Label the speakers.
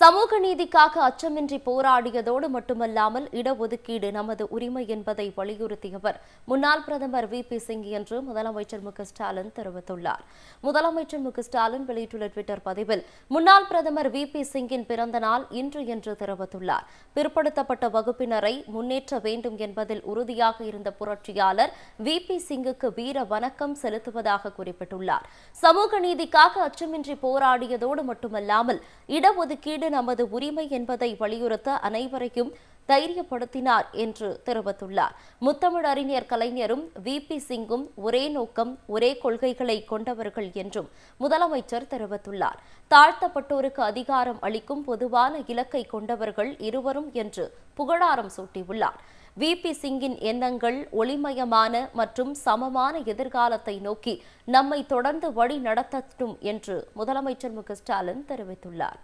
Speaker 1: சமூக நீதிக்காக அச்சமின்றி போராடியதோடு மட்டுமல்லாமல் இடஒதுக்கீடு நமது உரிமை என்பதை வலியுறுத்தியவர் முன்னாள் பிரதமர் வி பி சிங் என்று முதலமைச்சர் மு ஸ்டாலின் தெரிவித்துள்ளார் முதலமைச்சர் மு ஸ்டாலின் வெளியிட்டுள்ள டுவிட்டர் பதிவில் முன்னாள் பிரதமர் வி பி சிங்கின் பிறந்த நாள் இன்று என்று தெரிவித்துள்ளார் பிற்படுத்தப்பட்ட வகுப்பினரை முன்னேற்ற வேண்டும் என்பதில் உறுதியாக இருந்த புரட்சியாளர் வி பி சிங்குக்கு வீர வணக்கம் செலுத்துவதாக குறிப்பிட்டுள்ளார் சமூக நீதிக்காக அச்சமின்றி போராடியதோடு மட்டுமல்லாமல் இடஒதுக்கீடு வீடு நமது உரிமை என்பதை வலியுறுத்த அனைவரையும் தைரியப்படுத்தினார் என்று தெரிவித்துள்ளார் முத்தமிழ் அறிஞர் கலைஞரும் வி பி சிங்கும் ஒரே நோக்கம் ஒரே கொள்கைகளை கொண்டவர்கள் என்றும் முதலமைச்சர் தெரிவித்துள்ளார் தாழ்த்தப்பட்டோருக்கு அதிகாரம் அளிக்கும் பொதுவான இலக்கை கொண்டவர்கள் இருவரும் என்று புகழாரம் சூட்டியுள்ளார் வி பி சிங்கின் எண்ணங்கள் ஒளிமயமான மற்றும் சமமான எதிர்காலத்தை நோக்கி நம்மை தொடர்ந்து வழி நடத்தட்டும் என்று முதலமைச்சர் மு க ஸ்டாலின் தெரிவித்துள்ளார்